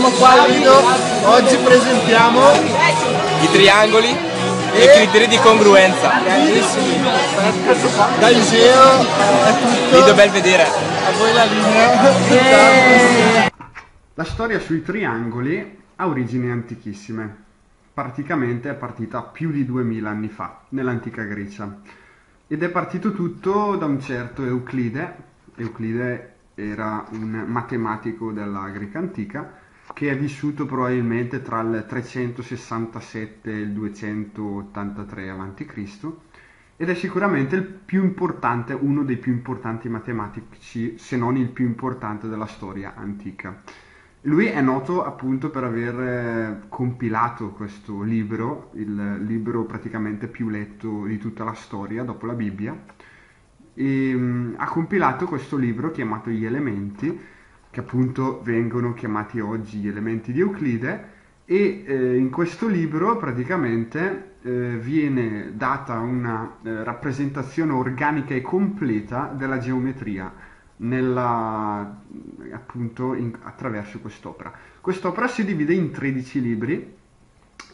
siamo qua al Lido, oggi presentiamo i triangoli e, i criteri di congruenza. Bellissimi, dal geo è Lido bel vedere. A voi la linea. La storia sui triangoli ha origini antichissime. Praticamente è partita più di 2000 anni fa, nell'antica Grecia. Ed è partito tutto da un certo Euclide. Euclide era un matematico della Greca antica che è vissuto probabilmente tra il 367 e il 283 a.C. ed è sicuramente uno dei più importanti matematici, se non il più importante della storia antica. Lui è noto appunto per aver eh, compilato questo libro, il libro praticamente più letto di tutta la storia dopo la Bibbia, e, mm, ha compilato questo libro chiamato Gli Elementi, che appunto vengono chiamati oggi gli elementi di Euclide e eh, in questo libro praticamente eh, viene data una eh, rappresentazione organica e completa della geometria nella, appunto in, attraverso quest'opera. Quest'opera si divide in 13 libri,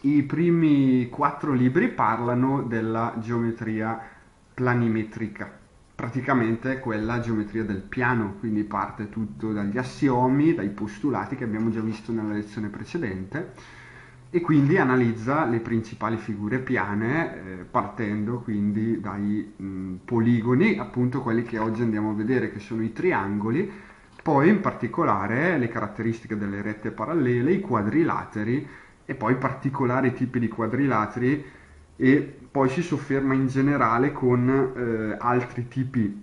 i primi quattro libri parlano della geometria planimetrica praticamente quella geometria del piano, quindi parte tutto dagli assiomi, dai postulati che abbiamo già visto nella lezione precedente e quindi analizza le principali figure piane eh, partendo quindi dai mh, mm, poligoni, appunto quelli che oggi andiamo a vedere che sono i triangoli, poi in particolare le caratteristiche delle rette parallele, i quadrilateri e poi particolari tipi di quadrilateri e poi si sofferma in generale con eh, altri tipi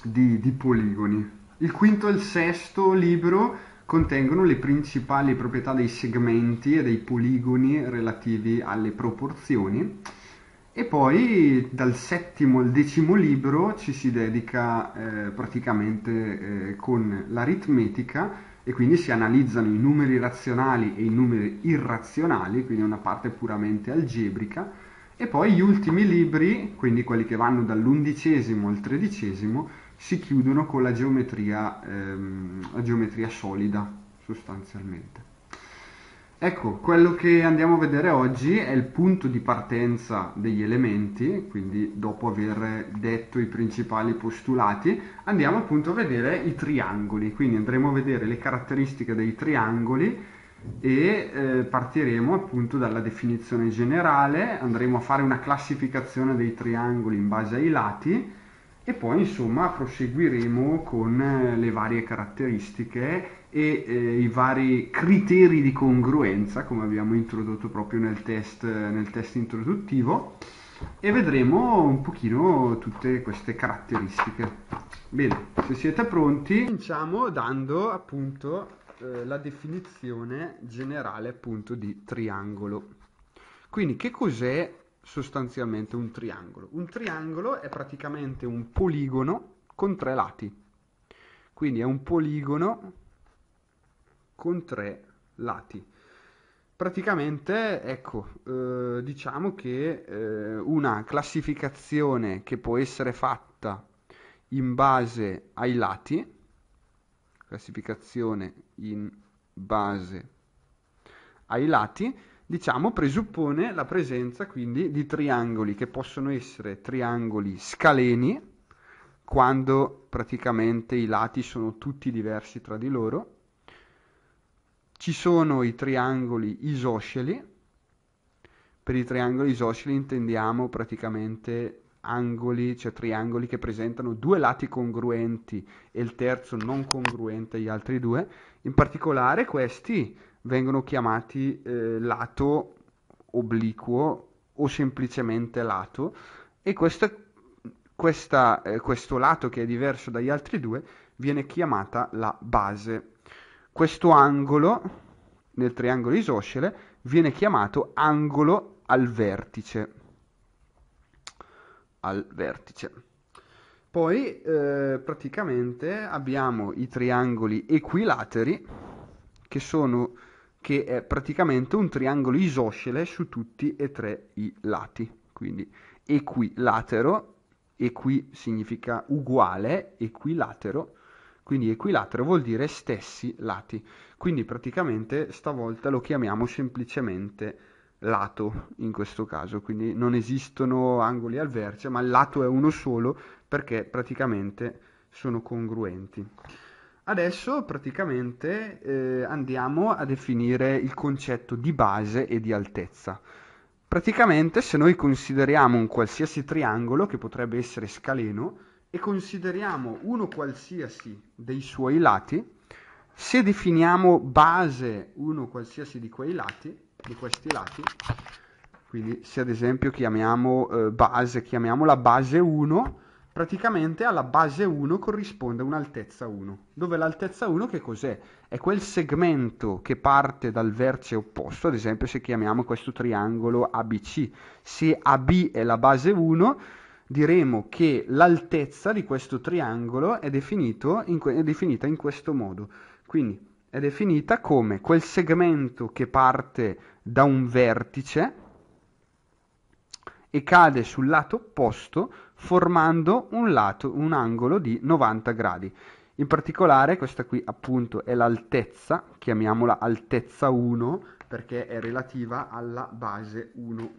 di, di poligoni. Il quinto e il sesto libro contengono le principali proprietà dei segmenti e dei poligoni relativi alle proporzioni e poi dal settimo al decimo libro ci si dedica eh, praticamente eh, con l'aritmetica e quindi si analizzano i numeri razionali e i numeri irrazionali, quindi una parte puramente algebrica e poi gli ultimi libri, quindi quelli che vanno dall'undicesimo al tredicesimo, si chiudono con la geometria, ehm, la geometria solida sostanzialmente. Ecco, quello che andiamo a vedere oggi è il punto di partenza degli elementi, quindi dopo aver detto i principali postulati, andiamo appunto a vedere i triangoli, quindi andremo a vedere le caratteristiche dei triangoli e eh, partiremo appunto dalla definizione generale, andremo a fare una classificazione dei triangoli in base ai lati e poi insomma proseguiremo con eh, le varie caratteristiche e eh, i vari criteri di congruenza come abbiamo introdotto proprio nel test, nel test introduttivo e vedremo un pochino tutte queste caratteristiche. Bene, se siete pronti, cominciamo dando appunto eh, la definizione generale appunto di triangolo. Quindi che cos'è sostanzialmente un triangolo? Un triangolo è praticamente un poligono con tre lati. Quindi è un poligono con tre lati. Praticamente, ecco, eh, diciamo che eh, una classificazione che può essere fatta in base ai lati classificazione in base ai lati, diciamo, presuppone la presenza quindi di triangoli che possono essere triangoli scaleni, quando praticamente i lati sono tutti diversi tra di loro. Ci sono i triangoli isosceli, per i triangoli isosceli intendiamo praticamente angoli, cioè triangoli che presentano due lati congruenti e il terzo non congruente agli altri due. In particolare questi vengono chiamati eh, lato obliquo o semplicemente lato e questa, questa, eh, questo lato che è diverso dagli altri due viene chiamata la base. Questo angolo nel triangolo isoscele viene chiamato angolo al vertice al vertice. Poi eh, praticamente abbiamo i triangoli equilateri che sono che è praticamente un triangolo isoscele su tutti e tre i lati. Quindi equilatero, equi significa uguale, equilatero, quindi equilatero vuol dire stessi lati. Quindi praticamente stavolta lo chiamiamo semplicemente lato in questo caso, quindi non esistono angoli al verce, ma il lato è uno solo perché praticamente sono congruenti. Adesso praticamente eh, andiamo a definire il concetto di base e di altezza. Praticamente se noi consideriamo un qualsiasi triangolo che potrebbe essere scaleno e consideriamo uno qualsiasi dei suoi lati, se definiamo base uno qualsiasi di quei lati, di questi lati quindi se ad esempio chiamiamo eh, base, chiamiamola base 1, praticamente alla base 1 corrisponde un'altezza 1, dove l'altezza 1 che cos'è? È quel segmento che parte dal vertice opposto, ad esempio se chiamiamo questo triangolo ABC, se AB è la base 1, diremo che l'altezza di questo triangolo è, in que- è definita in questo modo, quindi è definita come quel segmento che parte da un vertice e cade sul lato opposto formando un, lato, un angolo di 90 gradi. In particolare questa qui appunto è l'altezza, chiamiamola altezza 1 perché è relativa alla base 1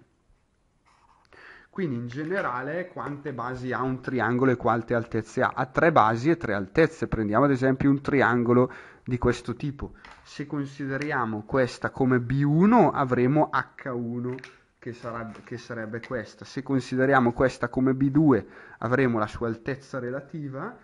quindi in generale quante basi ha un triangolo e quante altezze ha? Ha tre basi e tre altezze. Prendiamo ad esempio un triangolo di questo tipo. Se consideriamo questa come B1 avremo H1 che sarebbe, che sarebbe questa. Se consideriamo questa come B2 avremo la sua altezza relativa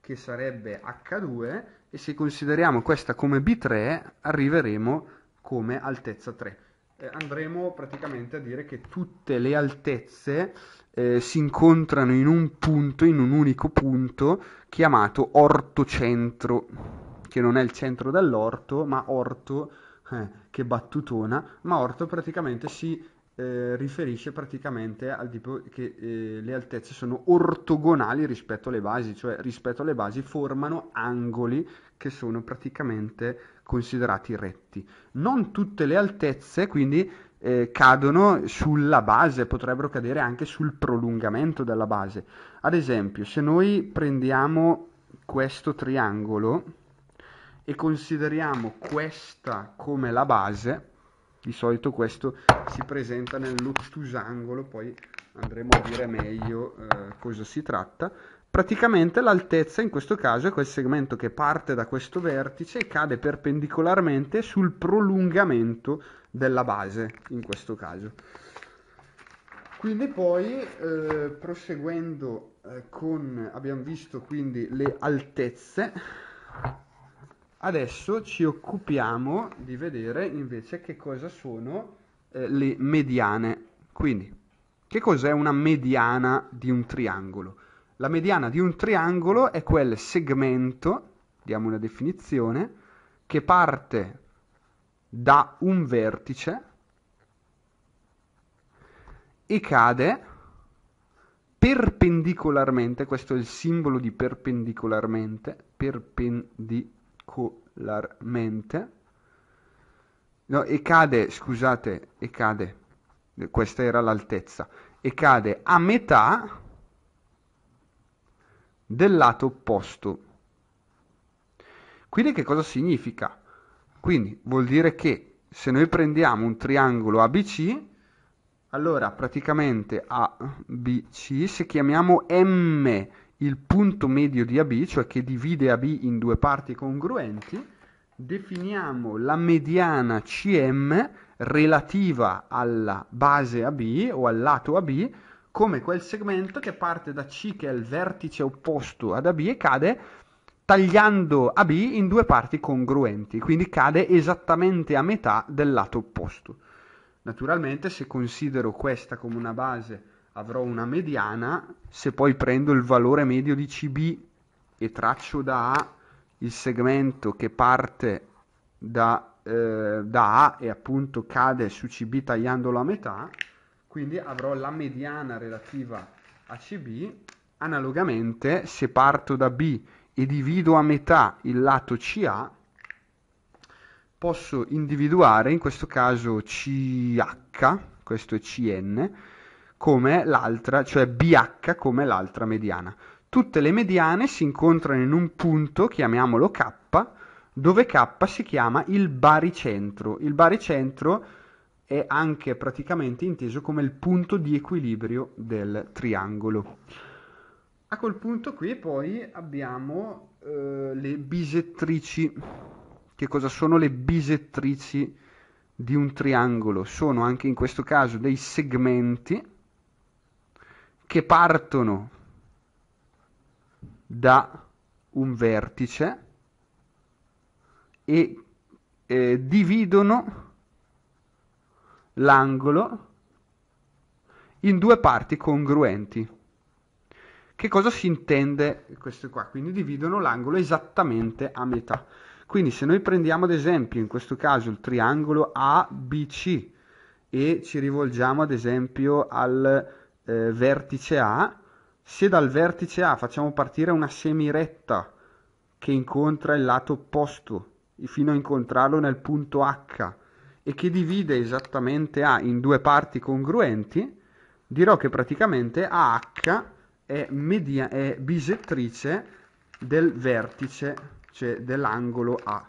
che sarebbe H2 e se consideriamo questa come B3 arriveremo come altezza 3. Eh, andremo praticamente a dire che tutte le altezze eh, si incontrano in un punto, in un unico punto chiamato ortocentro, che non è il centro dell'orto, ma orto, eh, che battutona, ma orto praticamente si eh, riferisce praticamente al tipo che eh, le altezze sono ortogonali rispetto alle basi, cioè rispetto alle basi formano angoli che sono praticamente considerati retti. Non tutte le altezze, quindi, eh, cadono sulla base, potrebbero cadere anche sul prolungamento della base. Ad esempio, se noi prendiamo questo triangolo e consideriamo questa come la base, di solito questo si presenta nell'obtusangolo, poi andremo a dire meglio eh, cosa si tratta, praticamente l'altezza in questo caso è quel segmento che parte da questo vertice e cade perpendicolarmente sul prolungamento della base in questo caso. Quindi poi eh, proseguendo eh, con abbiamo visto quindi le altezze adesso ci occupiamo di vedere invece che cosa sono eh, le mediane. Quindi che cos'è una mediana di un triangolo? La mediana di un triangolo è quel segmento, diamo una definizione, che parte da un vertice e cade perpendicolarmente, questo è il simbolo di perpendicolarmente, perpendicolarmente, no, e cade, scusate, e cade, questa era l'altezza, e cade a metà del lato opposto. Quindi che cosa significa? Quindi vuol dire che se noi prendiamo un triangolo ABC, allora praticamente ABC, se chiamiamo M il punto medio di AB, cioè che divide AB in due parti congruenti, definiamo la mediana CM relativa alla base AB o al lato AB come quel segmento che parte da C che è il vertice opposto ad AB e cade tagliando AB in due parti congruenti, quindi cade esattamente a metà del lato opposto. Naturalmente se considero questa come una base avrò una mediana, se poi prendo il valore medio di CB e traccio da A il segmento che parte da, eh, da A e appunto cade su CB tagliandolo a metà, quindi avrò la mediana relativa a CB. Analogamente, se parto da B e divido a metà il lato CA, posso individuare in questo caso CH, questo è CN, come l'altra, cioè BH come l'altra mediana. Tutte le mediane si incontrano in un punto, chiamiamolo K, dove K si chiama il baricentro. Il baricentro è è anche praticamente inteso come il punto di equilibrio del triangolo. A quel punto qui poi abbiamo eh, le bisettrici. Che cosa sono le bisettrici di un triangolo? Sono anche in questo caso dei segmenti che partono da un vertice e eh, dividono l'angolo in due parti congruenti. Che cosa si intende questo qua? Quindi dividono l'angolo esattamente a metà. Quindi se noi prendiamo ad esempio in questo caso il triangolo ABC e ci rivolgiamo ad esempio al eh, vertice A, se dal vertice A facciamo partire una semiretta che incontra il lato opposto fino a incontrarlo nel punto H e che divide esattamente A in due parti congruenti, dirò che praticamente AH è, media, è bisettrice del vertice, cioè dell'angolo A.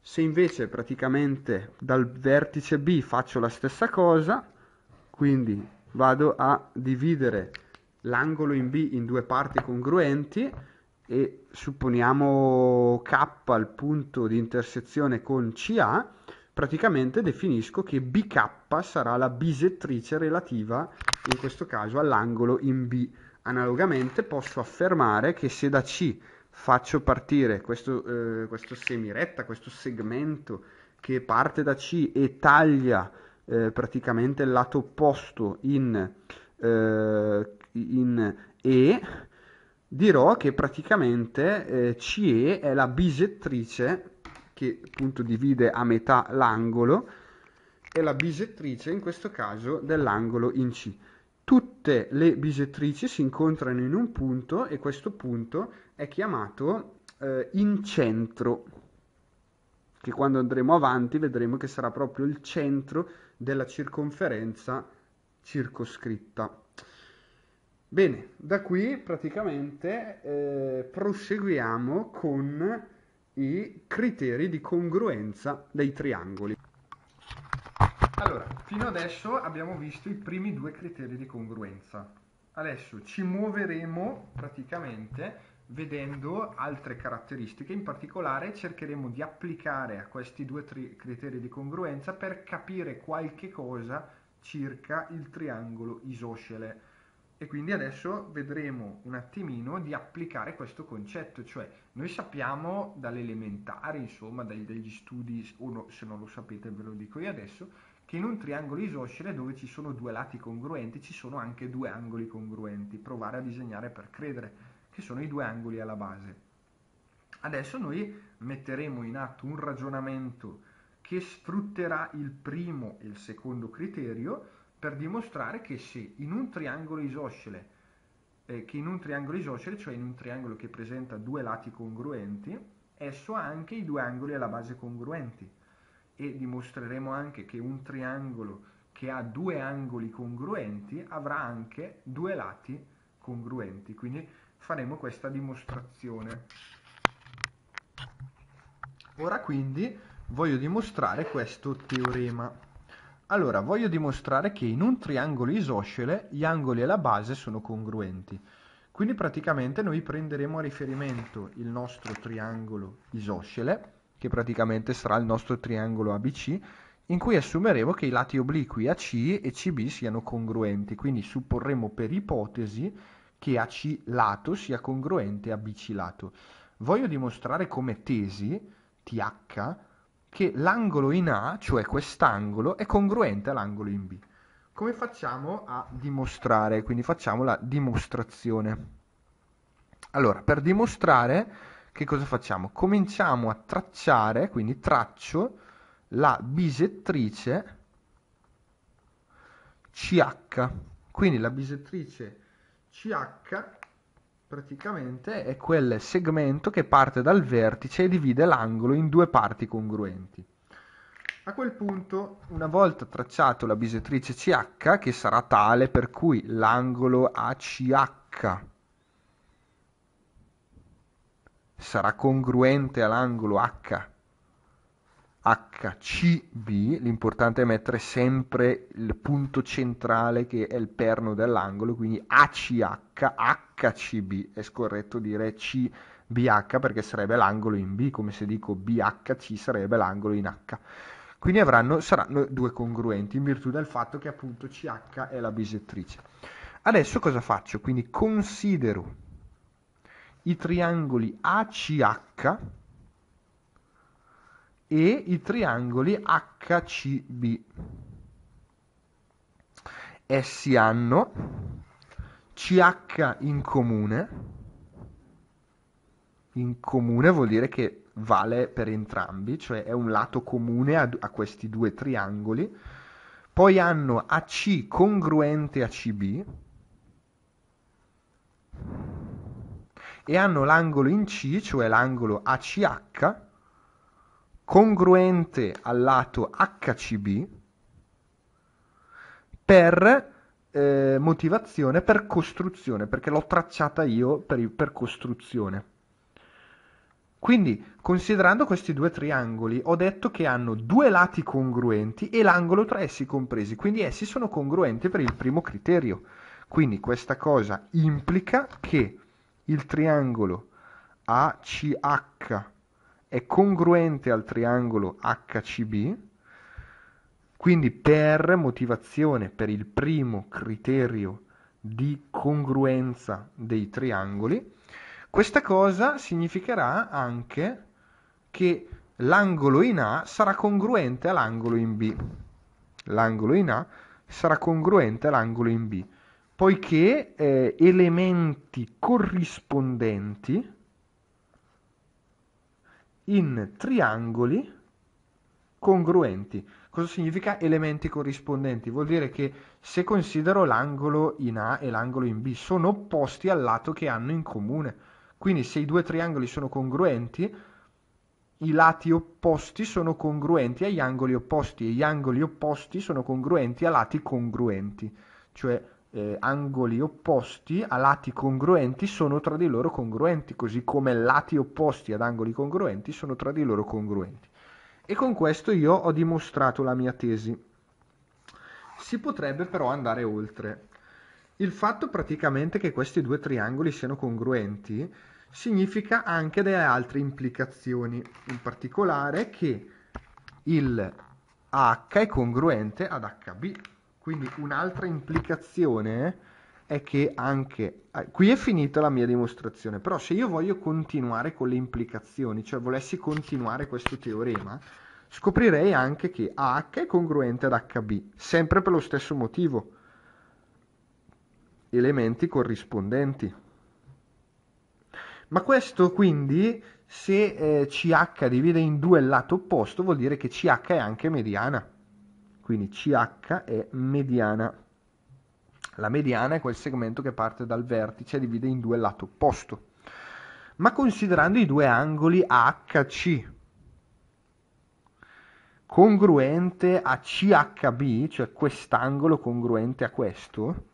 Se invece praticamente dal vertice B faccio la stessa cosa, quindi vado a dividere l'angolo in B in due parti congruenti e supponiamo K al punto di intersezione con CA, praticamente definisco che BK sarà la bisettrice relativa, in questo caso, all'angolo in B. Analogamente posso affermare che se da C faccio partire questo, eh, questo semiretta, questo segmento che parte da C e taglia eh, praticamente il lato opposto in, eh, in E, dirò che praticamente eh, CE è la bisettrice che appunto divide a metà l'angolo e la bisettrice in questo caso dell'angolo in C. Tutte le bisettrici si incontrano in un punto e questo punto è chiamato eh, centro, che quando andremo avanti vedremo che sarà proprio il centro della circonferenza circoscritta. Bene, da qui praticamente eh, proseguiamo con i criteri di congruenza dei triangoli. Allora, fino adesso abbiamo visto i primi due criteri di congruenza. Adesso ci muoveremo praticamente vedendo altre caratteristiche, in particolare cercheremo di applicare a questi due criteri di congruenza per capire qualche cosa circa il triangolo isoscele. E quindi adesso vedremo un attimino di applicare questo concetto, cioè noi sappiamo dall'elementare, insomma, dagli, dagli studi, o no, se non lo sapete ve lo dico io adesso, che in un triangolo isoscele dove ci sono due lati congruenti ci sono anche due angoli congruenti, provare a disegnare per credere, che sono i due angoli alla base. Adesso noi metteremo in atto un ragionamento che sfrutterà il primo e il secondo criterio, per dimostrare che se in un triangolo isoscele, eh, che in un triangolo isoscele, cioè in un triangolo che presenta due lati congruenti, esso ha anche i due angoli alla base congruenti e dimostreremo anche che un triangolo che ha due angoli congruenti avrà anche due lati congruenti, quindi faremo questa dimostrazione. Ora quindi voglio dimostrare questo teorema. Allora, voglio dimostrare che in un triangolo isoscele gli angoli e la base sono congruenti. Quindi praticamente noi prenderemo a riferimento il nostro triangolo isoscele, che praticamente sarà il nostro triangolo ABC, in cui assumeremo che i lati obliqui AC e CB siano congruenti, quindi supporremo per ipotesi che AC lato sia congruente a BC lato. Voglio dimostrare come tesi, TH, che l'angolo in A, cioè quest'angolo, è congruente all'angolo in B. Come facciamo a dimostrare? Quindi facciamo la dimostrazione. Allora, per dimostrare, che cosa facciamo? Cominciamo a tracciare, quindi traccio la bisettrice CH. Quindi la bisettrice CH Praticamente è quel segmento che parte dal vertice e divide l'angolo in due parti congruenti. A quel punto, una volta tracciato la bisettrice CH, che sarà tale per cui l'angolo ACH sarà congruente all'angolo H HCB, l'importante è mettere sempre il punto centrale che è il perno dell'angolo, quindi ACH, HCB, è scorretto dire CBH perché sarebbe l'angolo in B, come se dico BHC sarebbe l'angolo in H. Quindi avranno, saranno due congruenti in virtù del fatto che appunto CH è la bisettrice. Adesso cosa faccio? Quindi considero i triangoli ACH e i triangoli HCB. Essi hanno CH in comune, in comune vuol dire che vale per entrambi, cioè è un lato comune a, a questi due triangoli, poi hanno AC congruente a CB e hanno l'angolo in C, cioè l'angolo ACH, congruente al lato HCB per eh, motivazione, per costruzione, perché l'ho tracciata io per, per costruzione. Quindi, considerando questi due triangoli, ho detto che hanno due lati congruenti e l'angolo tra essi compresi, quindi essi sono congruenti per il primo criterio. Quindi questa cosa implica che il triangolo ACH è congruente al triangolo HCB, quindi per motivazione, per il primo criterio di congruenza dei triangoli, questa cosa significherà anche che l'angolo in A sarà congruente all'angolo in B. L'angolo in A sarà congruente all'angolo in B, poiché eh, elementi corrispondenti in triangoli congruenti. Cosa significa elementi corrispondenti? Vuol dire che se considero l'angolo in A e l'angolo in B sono opposti al lato che hanno in comune. Quindi se i due triangoli sono congruenti, i lati opposti sono congruenti agli angoli opposti e gli angoli opposti sono congruenti a lati congruenti. Cioè eh, angoli opposti a lati congruenti sono tra di loro congruenti, così come lati opposti ad angoli congruenti sono tra di loro congruenti. E con questo io ho dimostrato la mia tesi. Si potrebbe però andare oltre. Il fatto praticamente che questi due triangoli siano congruenti significa anche delle altre implicazioni, in particolare che il H è congruente ad HB quindi un'altra implicazione è che anche eh, qui è finita la mia dimostrazione, però se io voglio continuare con le implicazioni, cioè volessi continuare questo teorema, scoprirei anche che AH è congruente ad HB, sempre per lo stesso motivo. Elementi corrispondenti. Ma questo quindi, se eh, CH divide in due il lato opposto, vuol dire che CH è anche mediana quindi CH è mediana. La mediana è quel segmento che parte dal vertice e divide in due il lato opposto. Ma considerando i due angoli AHC congruente a CHB, cioè quest'angolo congruente a questo,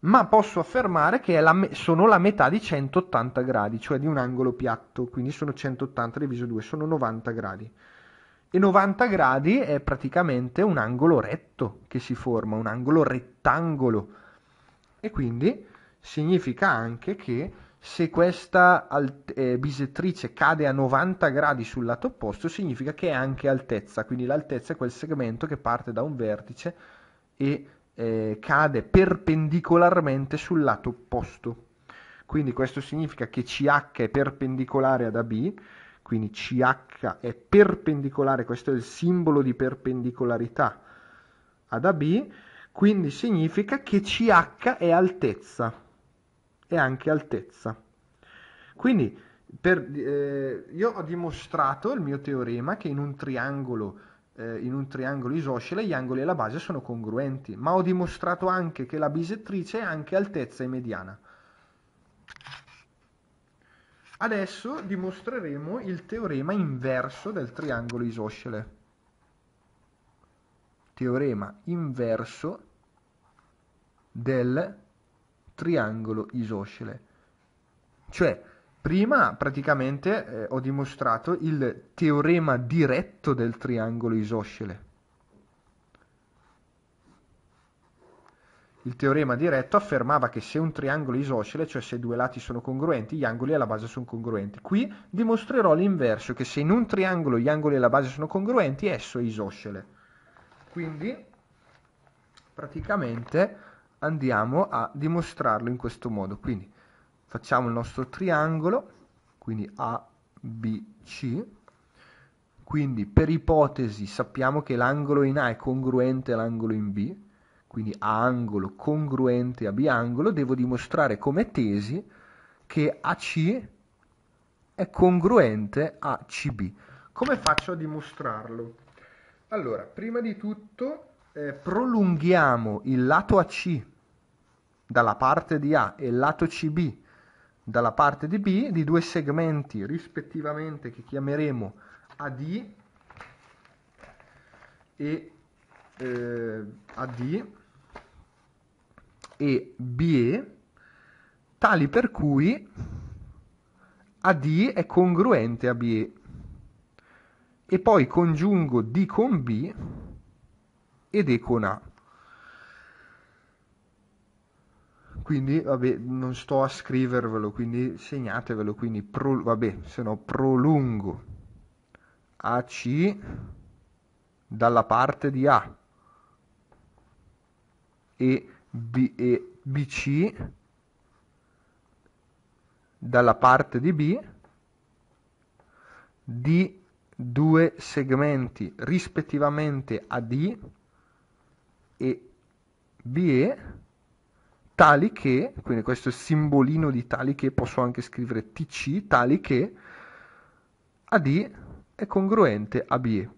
ma posso affermare che la me- sono la metà di 180 gradi, cioè di un angolo piatto, quindi sono 180 diviso 2, sono 90 gradi. E 90 gradi è praticamente un angolo retto che si forma, un angolo rettangolo. E quindi significa anche che se questa alt- eh, bisettrice cade a 90 gradi sul lato opposto, significa che è anche altezza, quindi l'altezza è quel segmento che parte da un vertice e eh, cade perpendicolarmente sul lato opposto. Quindi questo significa che CH è perpendicolare ad AB quindi CH è perpendicolare, questo è il simbolo di perpendicolarità ad AB, quindi significa che CH è altezza, è anche altezza. Quindi per, eh, io ho dimostrato il mio teorema che in un triangolo eh, in un triangolo isoscele gli angoli alla base sono congruenti, ma ho dimostrato anche che la bisettrice è anche altezza e mediana. Adesso dimostreremo il teorema inverso del triangolo isoscele. Teorema inverso del triangolo isoscele. Cioè, prima praticamente eh, ho dimostrato il teorema diretto del triangolo isoscele. Il teorema diretto affermava che se un triangolo è isoscele, cioè se due lati sono congruenti, gli angoli alla base sono congruenti. Qui dimostrerò l'inverso, che se in un triangolo gli angoli alla base sono congruenti, esso è isoscele. Quindi, praticamente, andiamo a dimostrarlo in questo modo. Quindi, facciamo il nostro triangolo, quindi ABC. Quindi, per ipotesi, sappiamo che l'angolo in A è congruente all'angolo in B quindi a angolo congruente a biangolo, devo dimostrare come tesi che AC è congruente a CB. Come faccio a dimostrarlo? Allora, prima di tutto eh, prolunghiamo il lato AC dalla parte di A e il lato CB dalla parte di B di due segmenti rispettivamente che chiameremo AD e eh, AD e BE tali per cui AD è congruente a BE e poi congiungo D con B ed E con A. Quindi, vabbè, non sto a scrivervelo, quindi segnatevelo, quindi, pro, vabbè, se no prolungo AC dalla parte di A e B e BC dalla parte di B di due segmenti rispettivamente AD e BE tali che, quindi questo è il simbolino di tali che posso anche scrivere TC, tali che AD è congruente a BE.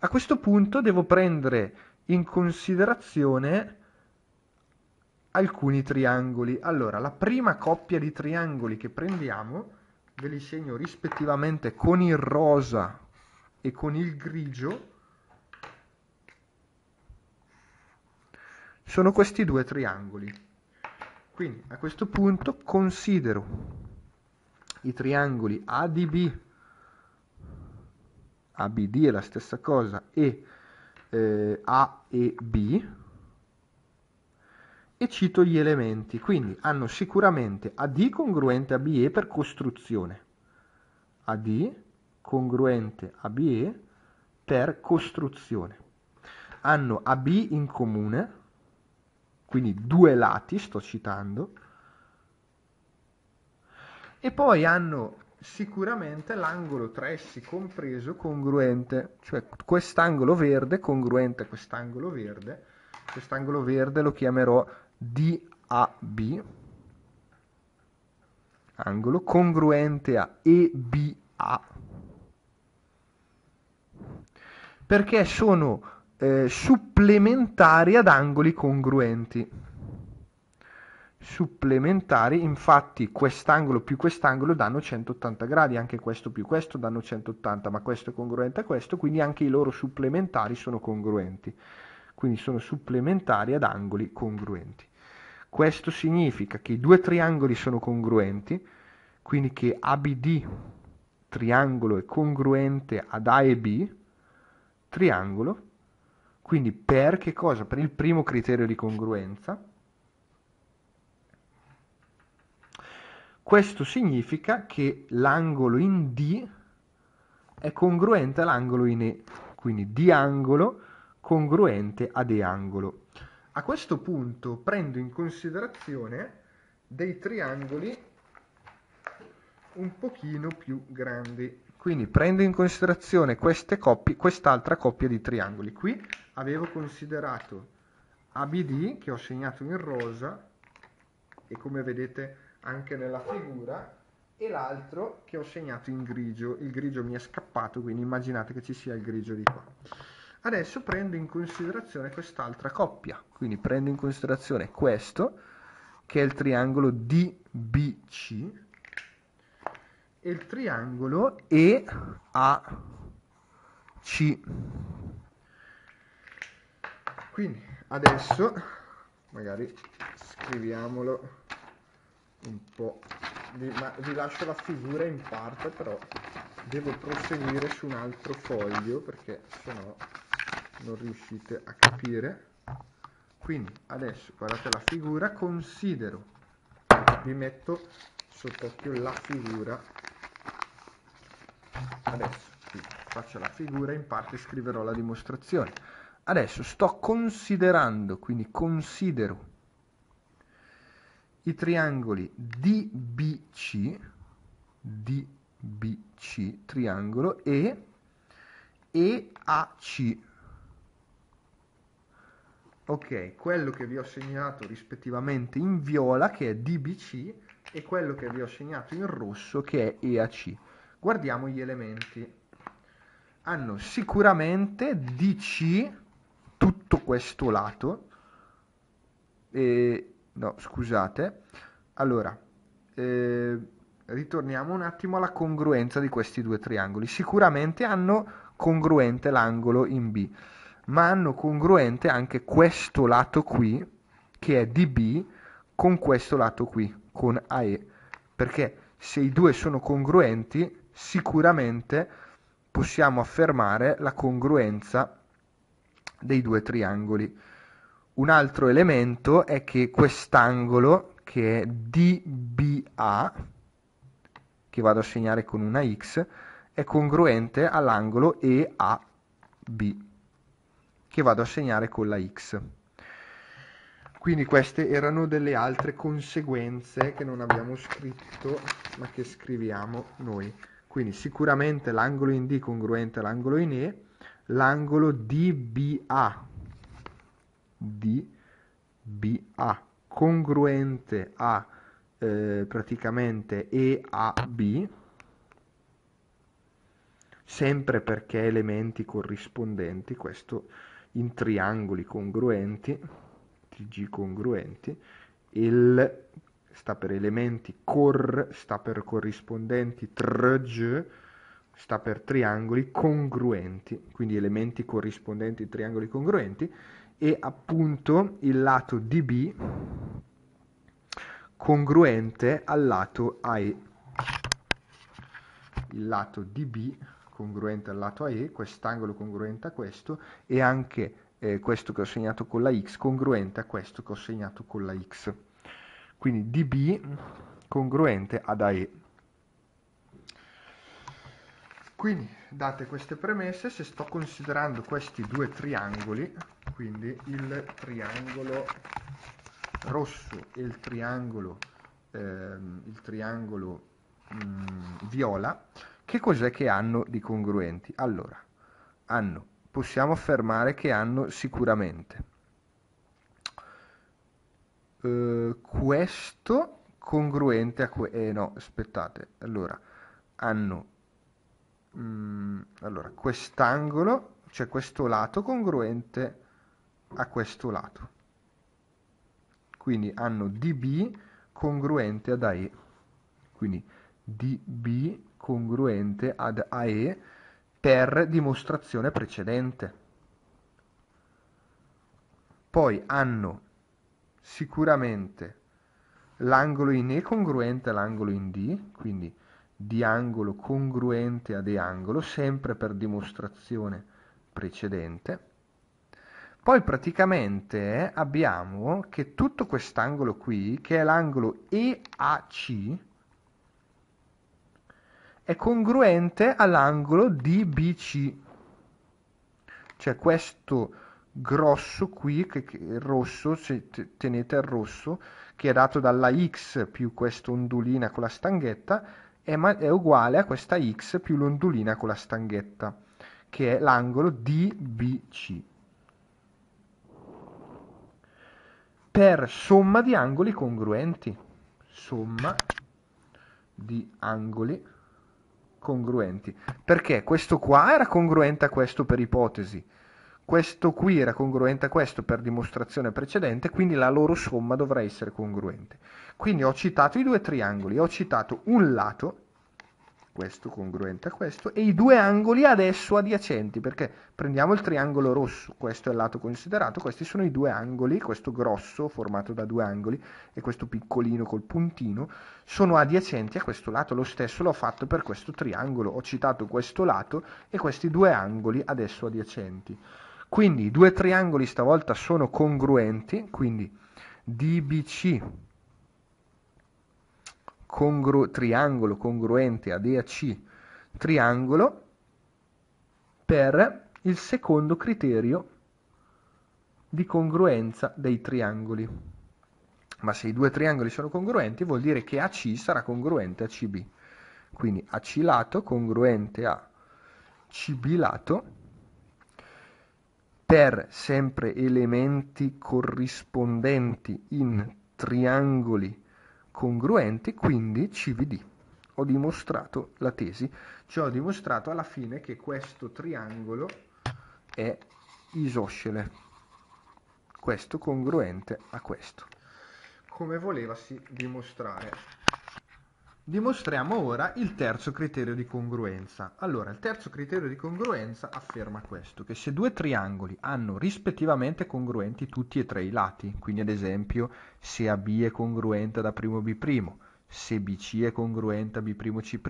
A questo punto devo prendere in considerazione alcuni triangoli. Allora, la prima coppia di triangoli che prendiamo ve li segno rispettivamente con il rosa e con il grigio. Sono questi due triangoli. Quindi a questo punto considero i triangoli ADB, ABD è la stessa cosa, e eh, A e cito gli elementi, quindi hanno sicuramente AD congruente a BE per costruzione, AD congruente a BE per costruzione, hanno AB in comune, quindi due lati sto citando, e poi hanno sicuramente l'angolo 3S compreso congruente, cioè quest'angolo verde congruente a quest'angolo verde, quest'angolo verde lo chiamerò DAB, angolo, congruente a EBA, perché sono eh, supplementari ad angoli congruenti. Supplementari, infatti quest'angolo più quest'angolo danno 180 gradi, anche questo più questo danno 180, ma questo è congruente a questo, quindi anche i loro supplementari sono congruenti quindi sono supplementari ad angoli congruenti. Questo significa che i due triangoli sono congruenti, quindi che ABD triangolo è congruente ad AEB triangolo, quindi per che cosa? Per il primo criterio di congruenza. Questo significa che l'angolo in D è congruente all'angolo in E, quindi D angolo congruente a E angolo. A questo punto prendo in considerazione dei triangoli un pochino più grandi. Quindi prendo in considerazione coppie, quest'altra coppia di triangoli. Qui avevo considerato ABD, che ho segnato in rosa, e come vedete anche nella figura, e l'altro che ho segnato in grigio. Il grigio mi è scappato, quindi immaginate che ci sia il grigio di qua. Adesso prendo in considerazione quest'altra coppia, quindi prendo in considerazione questo, che è il triangolo DBC, e il triangolo EAC. Quindi adesso magari scriviamolo un po', vi, ma, vi lascio la figura in parte però devo proseguire su un altro foglio perché sennò non riuscite a capire quindi adesso guardate la figura considero vi metto sott'occhio la figura adesso faccio la figura in parte scriverò la dimostrazione adesso sto considerando quindi considero i triangoli DBC DBC triangolo e EAC ok, quello che vi ho segnato rispettivamente in viola che è DBC e quello che vi ho segnato in rosso che è EAC. Guardiamo gli elementi. Hanno sicuramente DC tutto questo lato. E, no, scusate. Allora, eh, ritorniamo un attimo alla congruenza di questi due triangoli. Sicuramente hanno congruente l'angolo in B ma hanno congruente anche questo lato qui, che è dB, con questo lato qui, con AE. Perché se i due sono congruenti, sicuramente possiamo affermare la congruenza dei due triangoli. Un altro elemento è che quest'angolo, che è DBA, che vado a segnare con una X, è congruente all'angolo EAB che vado a segnare con la x. Quindi queste erano delle altre conseguenze che non abbiamo scritto ma che scriviamo noi. Quindi sicuramente l'angolo in D congruente all'angolo in E, l'angolo DBA, DBA congruente a eh, praticamente EAB, sempre perché elementi corrispondenti, questo in triangoli congruenti, TG congruenti, il sta per elementi, cor sta per corrispondenti, trg sta per triangoli congruenti, quindi elementi corrispondenti, triangoli congruenti, e appunto il lato DB congruente al lato AE. Il lato DB congruente al lato AE, quest'angolo congruente a questo e anche eh, questo che ho segnato con la X congruente a questo che ho segnato con la X. Quindi DB congruente ad AE. Quindi, date queste premesse, se sto considerando questi due triangoli, quindi il triangolo rosso e il triangolo, ehm, il triangolo mh, mm, viola, che cos'è che hanno di congruenti? Allora, hanno, possiamo affermare che hanno sicuramente eh, questo congruente a questo. Eh, no, aspettate, allora, hanno mh, mm, allora, quest'angolo, cioè questo lato congruente a questo lato. Quindi hanno DB congruente ad AE. Quindi DB congruente ad AE per dimostrazione precedente. Poi hanno sicuramente l'angolo in E congruente all'angolo in D, quindi di angolo congruente ad E angolo, sempre per dimostrazione precedente. Poi praticamente abbiamo che tutto quest'angolo qui, che è l'angolo EAC, è congruente all'angolo DBC. Cioè questo grosso qui, che, che, il rosso, se te, tenete il rosso, che è dato dalla X più questa ondulina con la stanghetta, è, ma, è uguale a questa X più l'ondulina con la stanghetta, che è l'angolo DBC. Per somma di angoli congruenti. Somma di angoli congruenti congruenti. Perché questo qua era congruente a questo per ipotesi, questo qui era congruente a questo per dimostrazione precedente, quindi la loro somma dovrà essere congruente. Quindi ho citato i due triangoli, ho citato un lato questo congruente a questo, e i due angoli adesso adiacenti, perché prendiamo il triangolo rosso, questo è il lato considerato, questi sono i due angoli, questo grosso formato da due angoli e questo piccolino col puntino, sono adiacenti a questo lato, lo stesso l'ho fatto per questo triangolo, ho citato questo lato e questi due angoli adesso adiacenti. Quindi i due triangoli stavolta sono congruenti, quindi DBC congru- triangolo congruente ad EAC triangolo per il secondo criterio di congruenza dei triangoli. Ma se i due triangoli sono congruenti vuol dire che AC sarà congruente a CB. Quindi AC lato congruente a CB lato per sempre elementi corrispondenti in triangoli congruente, quindi CVD. Ho dimostrato la tesi, cioè ho dimostrato alla fine che questo triangolo è isoscele, questo congruente a questo, come volevasi dimostrare Dimostriamo ora il terzo criterio di congruenza. Allora, il terzo criterio di congruenza afferma questo, che se due triangoli hanno rispettivamente congruenti tutti e tre i lati, quindi ad esempio se AB è congruente da primo B', se BC è congruente a B'C'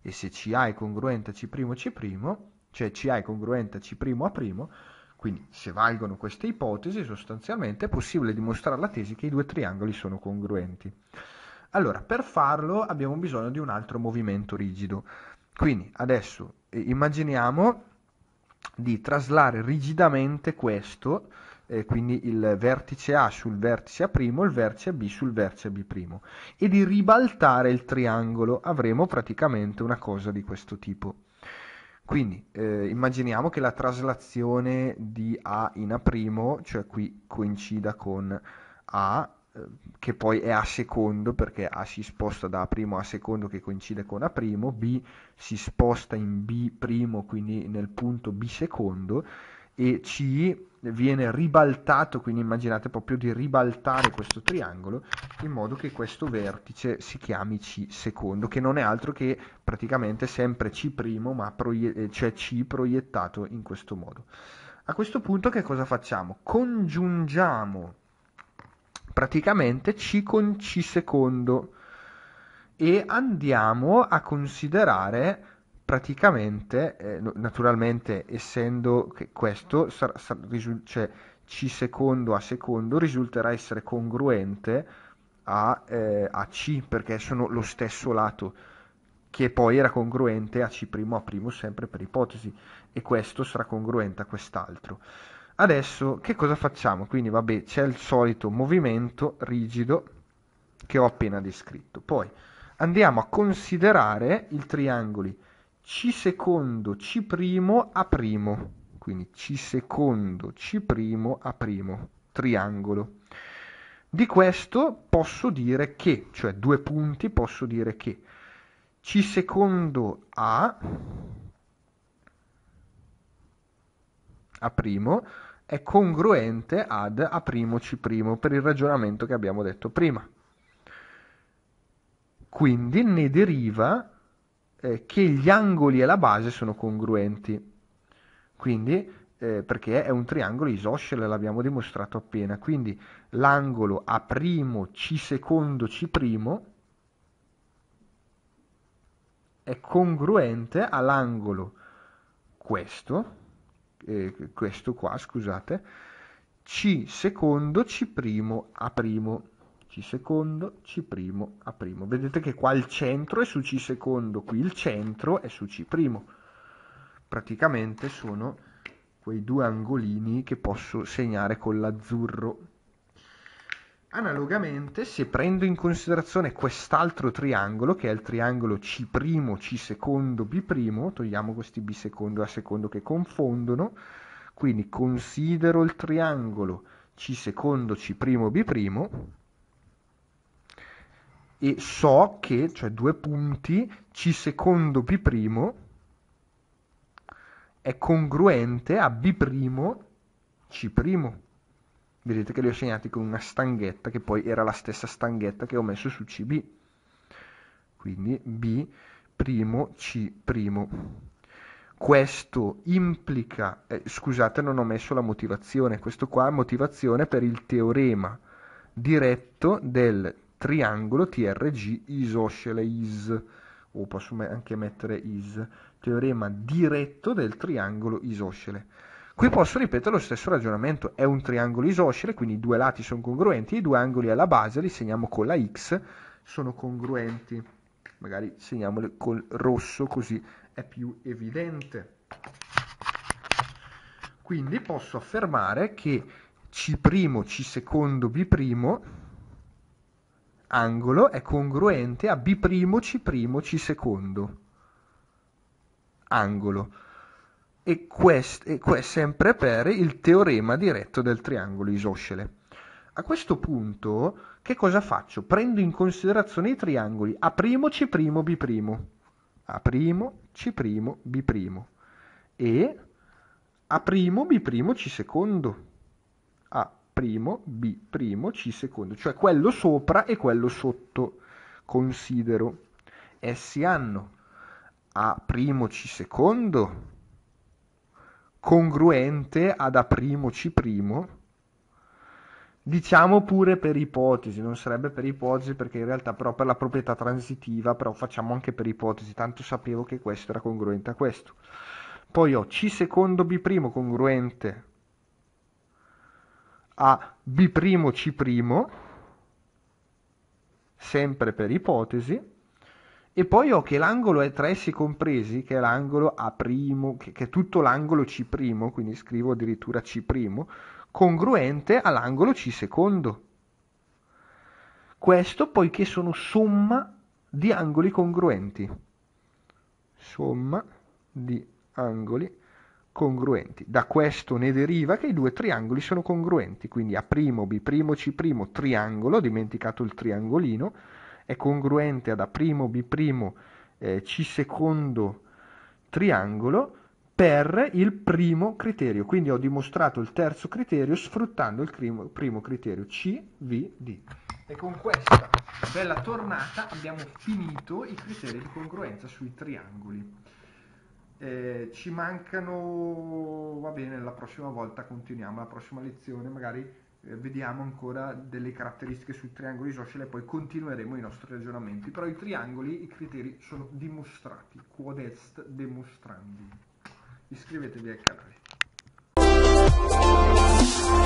e se CA è congruente a C'C', cioè CA è congruente a C'A', quindi se valgono queste ipotesi sostanzialmente è possibile dimostrare la tesi che i due triangoli sono congruenti. Allora, per farlo abbiamo bisogno di un altro movimento rigido. Quindi adesso eh, immaginiamo di traslare rigidamente questo, eh, quindi il vertice A sul vertice A', il vertice B sul vertice B', e di ribaltare il triangolo. Avremo praticamente una cosa di questo tipo. Quindi eh, immaginiamo che la traslazione di A in A', cioè qui coincida con A che poi è A secondo perché A si sposta da A' primo a secondo che coincide con A', primo, B si sposta in B' primo quindi nel punto B secondo e C viene ribaltato, quindi immaginate proprio di ribaltare questo triangolo in modo che questo vertice si chiami C secondo, che non è altro che praticamente sempre C' ma proie- eh, cioè C proiettato in questo modo. A questo punto che cosa facciamo? Congiungiamo praticamente C con C secondo e andiamo a considerare praticamente, eh, naturalmente essendo che questo sar, sar, risul- cioè, C secondo a secondo risulterà essere congruente a, eh, a, C perché sono lo stesso lato che poi era congruente a C' a' sempre per ipotesi e questo sarà congruente a quest'altro. Adesso che cosa facciamo? Quindi vabbè, c'è il solito movimento rigido che ho appena descritto. Poi andiamo a considerare i triangoli C secondo C primo A primo. Quindi C secondo C primo A primo, triangolo. Di questo posso dire che, cioè due punti, posso dire che C secondo A A primo è congruente ad A'C' per il ragionamento che abbiamo detto prima. Quindi ne deriva eh, che gli angoli e la base sono congruenti. Quindi eh, perché è un triangolo isoscele, l'abbiamo dimostrato appena. Quindi l'angolo A', C secondo, C' è congruente all'angolo questo eh, questo qua, scusate, C secondo C primo A primo. C secondo, C primo A primo. Vedete che qua il centro è su C secondo, qui il centro è su C primo. Praticamente sono quei due angolini che posso segnare con l'azzurro. Analogamente, se prendo in considerazione quest'altro triangolo, che è il triangolo C', C', B', togliamo questi B secondo e A secondo che confondono, quindi considero il triangolo C C', B', e so che, cioè due punti, C B' è congruente a B', C' Vedete che li ho segnati con una stanghetta che poi era la stessa stanghetta che ho messo su CB. Quindi B primo C primo. Questo implica, eh, scusate non ho messo la motivazione, questo qua è motivazione per il teorema diretto del triangolo TRG isoscele is, o posso anche mettere is, teorema diretto del triangolo isoscele. Qui posso ripetere lo stesso ragionamento, è un triangolo isoscele, quindi i due lati sono congruenti, i due angoli alla base li segniamo con la x, sono congruenti, magari segniamoli col rosso così è più evidente. Quindi posso affermare che C', C', B', angolo è congruente a B', C', C', angolo e questo è sempre per il teorema diretto del triangolo isoscele. A questo punto, che cosa faccio? Prendo in considerazione i triangoli A', C', B', e A', B', C A', B', C cioè quello sopra e quello sotto. Considero essi hanno A', C congruente ad A'C', diciamo pure per ipotesi, non sarebbe per ipotesi perché in realtà però per la proprietà transitiva, però facciamo anche per ipotesi, tanto sapevo che questo era congruente a questo. Poi ho C secondo B' congruente a B'C', sempre per ipotesi, e poi ho che l'angolo è 3 essi compresi, che è l'angolo A', che, che è tutto l'angolo C', quindi scrivo addirittura C', congruente all'angolo C secondo. Questo poiché sono somma di angoli congruenti. Somma di angoli congruenti. Da questo ne deriva che i due triangoli sono congruenti, quindi A', B', C', triangolo, ho dimenticato il triangolino, è congruente ad A', B', eh, C secondo triangolo per il primo criterio. Quindi ho dimostrato il terzo criterio sfruttando il primo, primo criterio C, V, D. E con questa bella tornata abbiamo finito i criteri di congruenza sui triangoli. Eh, ci mancano, va bene, la prossima volta continuiamo, la prossima lezione magari eh, vediamo ancora delle caratteristiche sui triangoli isoscele e poi continueremo i nostri ragionamenti. Però i triangoli, i criteri sono dimostrati, quod est demonstrandi. Iscrivetevi al canale.